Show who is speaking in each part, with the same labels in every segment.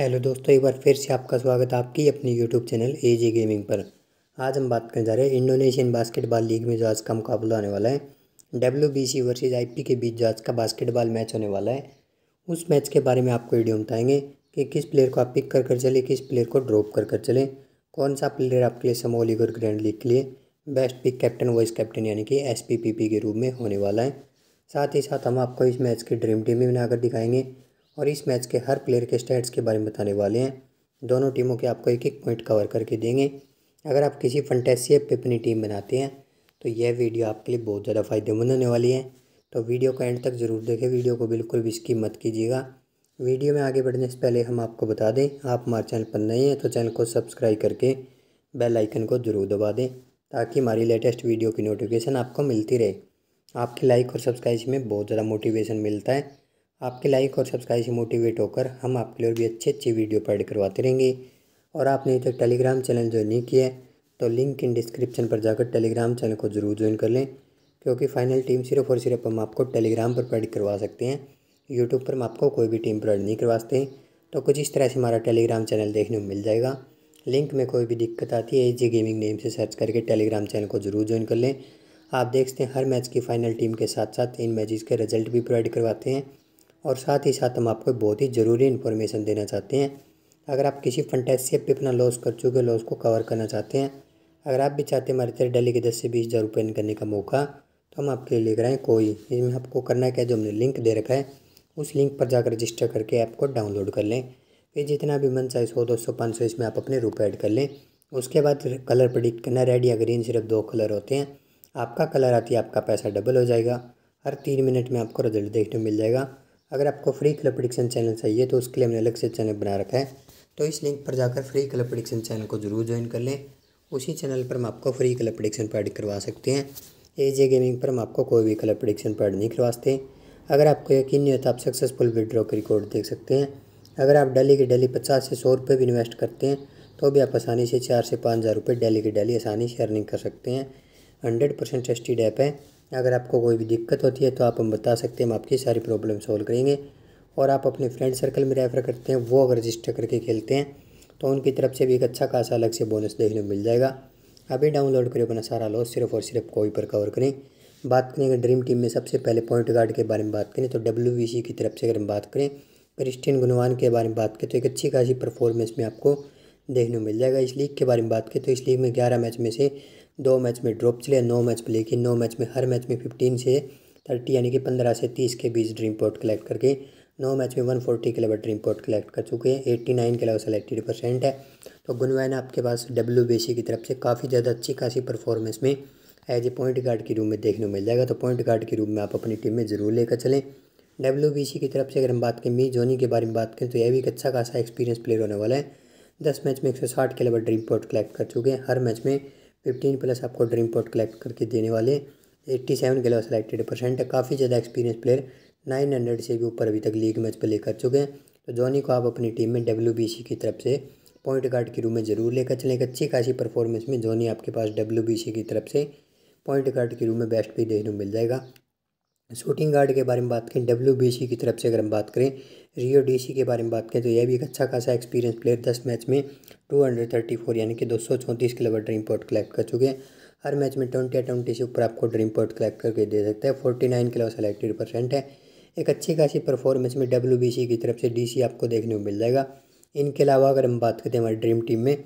Speaker 1: hello दोस्तों एक बार फिर से आपका स्वागत है आपकी अपनी YouTube channel A G gaming पर आज हम बात करने जा रहे हैं इंडोनेशियन बास्केटबॉल लीग में जो आज का मुकाबला होने वाला है W B C versus I P के बीच जो आज का बास्केटबॉल मैच होने वाला है उस मैच के बारे में आपको वीडियो बताएंगे कि किस प्लेयर को आप पिक कर कर चले किस प्लेयर को ड्रॉप कर कर चले कौन सा प्लेयर आपके लिए समो लीग और ग्रैंड लीग के लिए best pick captain vice captain यानी कि एस पी पी पी के रूप में होने वाला है साथ ही साथ हम आपको इस मैच की ड्रीम टीम भी बनाकर दिखाएंगे और इस मैच के हर प्लेयर के स्टैट्स के बारे में बताने वाले हैं दोनों टीमों के आपको एक एक पॉइंट कवर करके देंगे अगर आप किसी फंटेसी ऐप पर अपनी टीम बनाते हैं तो यह वीडियो आपके लिए बहुत ज़्यादा फ़ायदेमंद होने वाली है तो वीडियो को एंड तक ज़रूर देखें वीडियो को बिल्कुल भी इसकी मत कीजिएगा वीडियो में आगे बढ़ने से पहले हम आपको बता दें आप हमारे चैनल पर नए हैं तो चैनल को सब्सक्राइब करके बेल आइकन को ज़रूर दबा दें ताकि हमारी लेटेस्ट वीडियो की नोटिफिकेशन आपको मिलती रहे आपकी लाइक और सब्सक्राइब में बहुत ज़्यादा मोटिवेशन मिलता है आपके लाइक और सब्सक्राइब से मोटिवेट होकर हम आपके लिए भी अच्छे अच्छे वीडियो प्रोवाइड करवाते रहेंगे और आपने जो तक टेलीग्राम चैनल ज्वाइन नहीं किया है तो लिंक इन डिस्क्रिप्शन पर जाकर टेलीग्राम चैनल को ज़रूर ज्वाइन कर लें क्योंकि फाइनल टीम सिर्फ और सिर्फ हम आपको टेलीग्राम पर प्रोवाइड करवा सकते हैं यूट्यूब पर हम आपको कोई भी टीम प्रोवाइड नहीं करवा सकते तो कुछ इस तरह से हमारा टेलीग्राम चैनल देखने को मिल जाएगा लिंक में कोई भी दिक्कत आती है जी गेमिंग नेम से सर्च करके टेलीग्राम चैनल को ज़रूर ज्वाइन कर लें आप देखते हैं हर मैच की फ़ाइनल टीम के साथ साथ इन मैचेस के रिजल्ट भी प्रोवाइड करवाते हैं और साथ ही साथ हम आपको बहुत ही ज़रूरी इन्फॉर्मेशन देना चाहते हैं अगर आप किसी फंटेसी पर अपना लॉस कर चुके लॉस को कवर करना चाहते हैं अगर आप भी चाहते हैं हमारे तरह डेली के दस से बीस हज़ार रुपये करने का मौका तो हम आपके लिए लेकर आए कोई इसमें आपको करना क्या जो हमने लिंक दे रखा है उस लिंक पर जाकर रजिस्टर करके ऐप को डाउनलोड कर लें फिर जितना भी मन चाहे सौ दो सौ पाँच सौ इसमें आप अपने रुपये ऐड कर लें उसके बाद कलर प्रडिक्ट करना रेड या ग्रीन सिर्फ दो कलर होते हैं आपका कलर आती है आपका पैसा डबल हो जाएगा हर तीन मिनट में आपको रिजल्ट देखने मिल जाएगा अगर आपको फ्री क्लब प्रडिक्शन चैनल चाहिए तो उसके लिए हमने अलग से चैनल बना रखा है तो इस लिंक पर जाकर फ्री क्लब प्रडिक्शन चैनल को जरूर ज्वाइन कर लें उसी चैनल पर हम आपको फ्री क्लब प्रडिक्शन पैड करवा सकते हैं ए जे गेमिंग पर हम आपको कोई भी क्लब प्रडिक्शन पैड नहीं करवा सकते अगर आपको यकीन नहीं तो आप सक्सेसफुल विड्रॉ का रिकॉर्ड देख सकते हैं अगर आप डेली के डेली पचास से सौ रुपये भी इन्वेस्ट करते हैं तो भी आप आसानी से चार से पाँच हज़ार रुपये डेली के डेली आसानी से अर्निंग कर सकते हैं हंड्रेड परसेंट ट्रस्टेड ऐप है अगर आपको कोई भी दिक्कत होती है तो आप हम बता सकते हैं हम आपकी सारी प्रॉब्लम सॉल्व करेंगे और आप अपने फ्रेंड सर्कल में रेफ़र करते हैं वो अगर रजिस्टर करके खेलते हैं तो उनकी तरफ से भी एक अच्छा खासा अलग से बोनस देखने मिल जाएगा अभी डाउनलोड करें अपना सारा लॉस सिर्फ और सिर्फ कोई पर कवर करें बात करें अगर ड्रीम टीम में सबसे पहले पॉइंट गार्ड के बारे में बात करें तो डब्ल्यू e की तरफ से अगर हम बात करें क्रिस्टियन गुनवान के बारे में बात करें तो एक अच्छी खासी परफॉर्मेंस में आपको देखने को मिल जाएगा इस लीग के बारे में बात करें तो इस लीग में ग्यारह मैच में से दो मैच में ड्रॉप चले नौ मैच पर लेकिन नौ मैच में हर मैच में फिफ्टीन से थर्टी यानी कि पंद्रह से तीस के बीच ड्रीम पॉट कलेक्ट करके नौ मैच में वन फोर्टी के लेवल ड्रीम पॉट कलेक्ट कर चुके हैं एट्टी नाइन के लेवल सेलेक्टेड परसेंट है तो गुनवैन आपके पास डब्ल्यू बी सी की तरफ से काफ़ी ज़्यादा अच्छी खासी परफॉर्मेंस में एज ए पॉइंट गार्ड के रूप में देखने को मिल जाएगा तो पॉइंट गार्ड के रूप में आप अपनी टीम में ज़रूर लेकर चलें डब्ल्यू बी सी की तरफ से अगर हम बात करें मी जोनी के बारे में बात करें तो यह भी एक अच्छा खासा एक्सपीरियंस प्लेयर होने वाला है दस मैच में एक सौ साठ के लेवल ड्रीम पोर्ट कलेक्ट कर चुके हैं हर मैच में फिफ्टीन प्लस आपको ड्रीम पॉट कलेक्ट करके देने वाले एट्टी सेवन के सेलेक्टेड परसेंट है काफ़ी ज़्यादा एक्सपीरियंस प्लेयर नाइन हंड्रेड से भी ऊपर अभी तक लीग मैच प्ले कर चुके हैं तो जॉनी को आप अपनी टीम में डब्ल्यू बी सी की तरफ से पॉइंट गार्ड के रूप में ज़रूर लेकर चलें एक अच्छी खासी परफॉर्मेंस में जॉनी आपके पास डब्ल्यू बी सी की तरफ से पॉइंट गार्ड के रूप में बेस्ट भी देखने को मिल जाएगा शूटिंग गार्ड के बारे में बात करें डब्ल्यू बी सी की तरफ से अगर हम बात करें रियो डी सी के बारे में बात करें तो यह भी एक अच्छा खासा एक्सपीरियंस प्लेयर दस मैच में टू हंड्रेड थर्टी फोर यानी कि दो सौ चौंतीस के ड्रीम पॉइंट कलेक्ट कर चुके हैं हर मैच में ट्वेंटी या ट्वेंटी से ऊपर आपको ड्रीम पॉइंट कलेक्ट करके दे सकते हैं फोर्टी नाइन के सेलेक्टेड परसेंट है एक अच्छी खासी परफॉर्मेंस में डब्ल्यू बी सी की तरफ से डी सी आपको देखने को मिल जाएगा इनके अलावा अगर हम बात करते हैं हमारी ड्रीम टीम में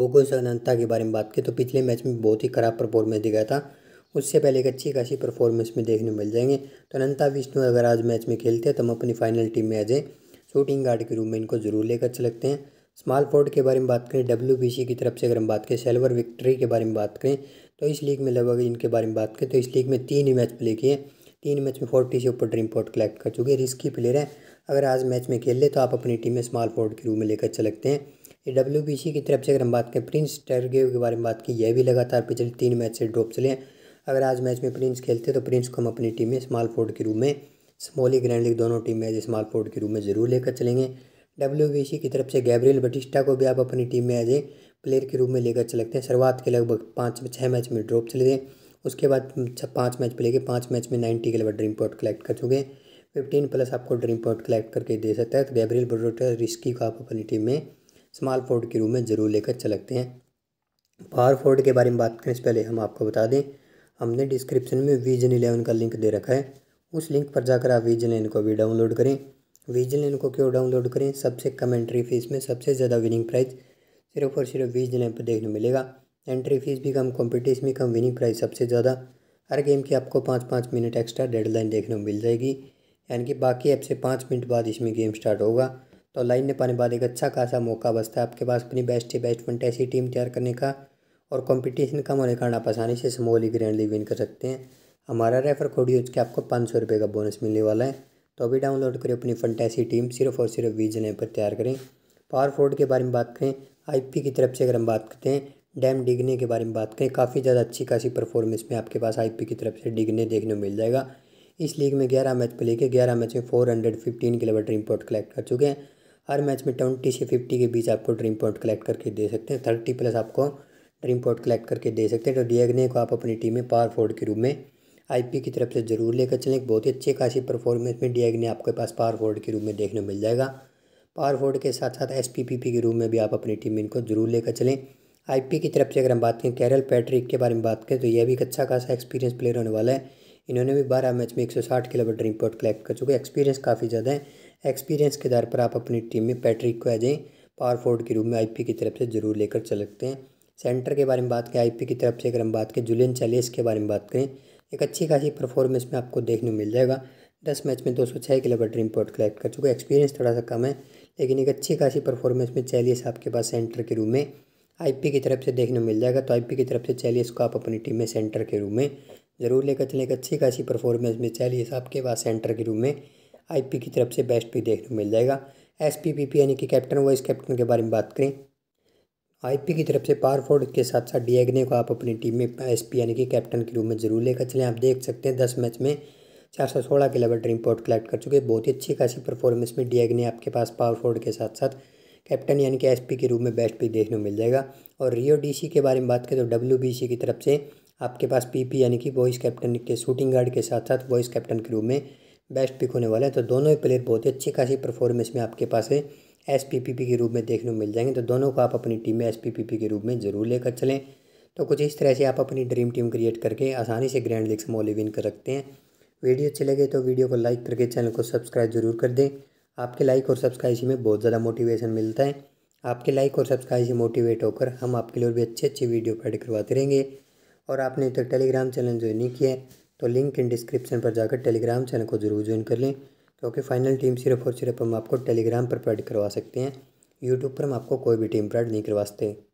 Speaker 1: बोगो अनंता के बारे में बात करें तो पिछले मैच में बहुत ही खराब परफॉर्मेंस दिखाया था उससे पहले एक अच्छी खासी परफॉर्मेंस में देखने मिल जाएंगे तो अनंता विष्णु अगर आज मैच में खेलते हैं तो हम अपनी फाइनल टीम में आ जाएँ शूटिंग गार्ड के रूप में इनको ज़रूर लेकर चलते हैं स्मॉल फोर्ड के बारे में बात करें डब्ल्यू की तरफ से अगर हम बात करें सेल्वर विक्ट्री के बारे में बात करें तो इस लीग में लगभग इनके बारे में बात करें तो इस लीग में तीन ही मैच प्ले किए तीन मैच में फोर्टी से ऊपर ड्रीम पोर्ट कलेक्ट कर चुके हैं रिस्की प्लेयर हैं अगर आज मैच में खेल ले तो आप अपनी टीम में स्मॉल फोर्ड के रूप में लेकर चल सकते हैं ये डब्ल्यू की तरफ से अगर हम बात करें प्रिंस टर्गेव के बारे में बात की यह भी लगातार पिछले तीन मैच से ड्रॉप चले हैं अगर आज मैच में प्रिंस खेलते तो प्रिंस को हम अपनी टीम में स्मॉल फोर्ड के रूप में स्मॉली ग्रैंड लीग दोनों टीम में स्मॉल फोर्ड के रूप में ज़रूर लेकर चलेंगे डब्ल्यू की तरफ से गैब्रियल बटिस्टा को भी आप अपनी टीम में एज ए प्लेयर के रूप में लेकर चलते हैं शुरुआत के लगभग पाँच छः मैच में ड्रॉप चले गए उसके बाद पाँच मैच प्ले के पाँच मैच में नाइन्टी के अलावा ड्रीम पॉइंट कलेक्ट कर चुके हैं फिफ्टीन प्लस आपको ड्रीम पॉइंट कलेक्ट करके दे सकता है तो गैब्रियल बटोटा रिस्की को आप अपनी टीम में स्मॉल फोर्ड के रूप में ज़रूर लेकर चलते हैं पावर फोर्ड के बारे में बात करने से पहले हम आपको बता दें हमने डिस्क्रिप्शन में वीजन इलेवन का लिंक दे रखा है उस लिंक पर जाकर आप वीजन इलेवन को भी डाउनलोड करें वीजल को क्यों डाउनलोड करें सबसे कम एंट्री फीस में सबसे ज़्यादा विनिंग प्राइस सिर्फ और सिर्फ वीजल पर देखने मिलेगा एंट्री फीस भी कम कॉम्पिटिशन भी कम विनिंग प्राइस सबसे ज़्यादा हर गेम की आपको पाँच पाँच मिनट एक्स्ट्रा डेडलाइन देखने को मिल जाएगी यानी कि बाकी ऐप से पाँच मिनट बाद इसमें गेम स्टार्ट होगा तो लाइन ने पाने बाद एक अच्छा खासा मौका बसता है आपके पास अपनी बेस्ट ही बेस्ट फंटेसी टीम तैयार करने का और कंपटीशन कम होने के कारण आप आसानी से स्मॉल ही ग्रैंडली विन कर सकते हैं हमारा रेफर कोड यूज के आपको पाँच सौ रुपये का बोनस मिलने वाला है तो अभी डाउनलोड करें अपनी फंटेसी टीम सिर्फ और सिर्फ वीजन ऐप पर तैयार करें पावर फोर्ड के बारे में बात करें आईपी की तरफ से अगर हम बात करते हैं डैम डिगने के बारे में बात करें काफ़ी ज़्यादा अच्छी खासी परफॉर्मेंस में आपके पास आई की तरफ से डिगने देखने को मिल जाएगा इस लीग में ग्यारह मैच पर लेकर ग्यारह मैच में four hundred fifteen kilometre dream point collect कर चुके हैं हर मैच में ट्वेंटी से फिफ्टी के बीच आपको ड्रीम पॉइंट कलेक्ट करके दे सकते हैं थर्टी प्लस आपको ड्रीम पॉइंट कलेक्ट करके दे सकते हैं तो डिएगने को आप अपनी टीम में पावर फोर्ड के रूप में आईपी की तरफ से ज़रूर लेकर चलें बहुत ही अच्छी खासी परफॉर्मेंस में डी ने आपके पास पावर फोर्ड के रूप में देखने मिल जाएगा पावर फोर्ड के साथ साथ एस के रूप में भी आप अपनी टीम इनको ज़रूर लेकर चलें आईपी की तरफ से अगर हम बात करें कैरल पैट्रिक के बारे में बात करें तो यह भी एक अच्छा खासा एक्सपीरियंस प्लेयर होने वाला है इन्होंने भी बारह मैच में एक सौ साठ किलोमीटर रिपोर्ट कलेक्ट कर चुके एक्सपीरियंस काफ़ी ज़्यादा है एक्सपीरियंस के आधार पर आप अपनी टीम में पैट्रिक को आ जाएँ पावर फोर्ड के रूप में आईपी की तरफ से ज़रूर लेकर चल सकते हैं सेंटर के बारे में बात करें आईपी की तरफ से अगर हम बात करें जुलियन चैलेस के बारे में बात करें एक अच्छी खासी परफॉर्मेंस में आपको देखने मिल जाएगा दस मैच में दो सौ छः किलो का ड्रीम पॉइंट कलेक्ट कर चुका है एक्सपीरियंस थोड़ा सा कम है लेकिन एक अच्छी खासी परफॉर्मेंस में चैलियस आपके पास सेंटर के रूम में आईपी की तरफ से देखने मिल जाएगा तो आईपी की तरफ से चैलियस को आप अपनी टीम में सेंटर के रूम में ज़रूर लेकर चलें एक अच्छी खासी परफॉर्मेंस में चैलियस आपके पास सेंटर के रूम में आई की तरफ से बेस्ट भी देखने मिल जाएगा एस पी पी पी यानी कि कैप्टन वाइस कैप्टन के बारे में बात करें आईपी की तरफ से फोर्ड के साथ साथ डिएगने को आप अपनी टीम में पी यानी कि कैप्टन के रूप में जरूर लेकर चलें आप देख सकते हैं दस मैच में चार सौ सोलह के लेवल ड्रीम पॉट कलेक्ट कर चुके बहुत ही अच्छी खासी परफॉर्मेंस में डिएगने आपके पास पावरफोर्ड के साथ साथ कैप्टन यानी कि पी के रूप में बेस्ट पिक देखने को मिल जाएगा और रियो सी के बारे में बात करें तो डब्ल्यू की तरफ से आपके पास पी यानी कि वॉइस कैप्टन के शूटिंग गार्ड के साथ साथ वॉइस कैप्टन के रूप में बेस्ट पिक होने वाला है तो दोनों ही प्लेयर बहुत ही अच्छी खासी परफॉर्मेंस में आपके पास है एस के रूप में देखने को मिल जाएंगे तो दोनों को आप अपनी टीम में एस के रूप में ज़रूर लेकर चलें तो कुछ इस तरह से आप अपनी ड्रीम टीम क्रिएट करके आसानी से ग्रैंड लीग समोली विन कर सकते हैं वीडियो अच्छे लगे तो वीडियो को लाइक करके चैनल को सब्सक्राइब जरूर कर दें आपके लाइक और सब्सक्राइब से हमें बहुत ज़्यादा मोटिवेशन मिलता है आपके लाइक और सब्सक्राइब से मोटिवेट होकर हम आपके लिए भी अच्छे अच्छे वीडियो प्रोवाइड करवाते रहेंगे और आपने तो तक टेलीग्राम चैनल ज्वाइन नहीं किया है तो लिंक इन डिस्क्रिप्शन पर जाकर टेलीग्राम चैनल को जरूर ज्वाइन कर लें क्योंकि फाइनल टीम सिर्फ और सिर्फ हम आपको टेलीग्राम पर प्रोवाइड करवा सकते हैं यूट्यूब पर हम आपको कोई भी टीम प्रोवाइड नहीं करवा सकते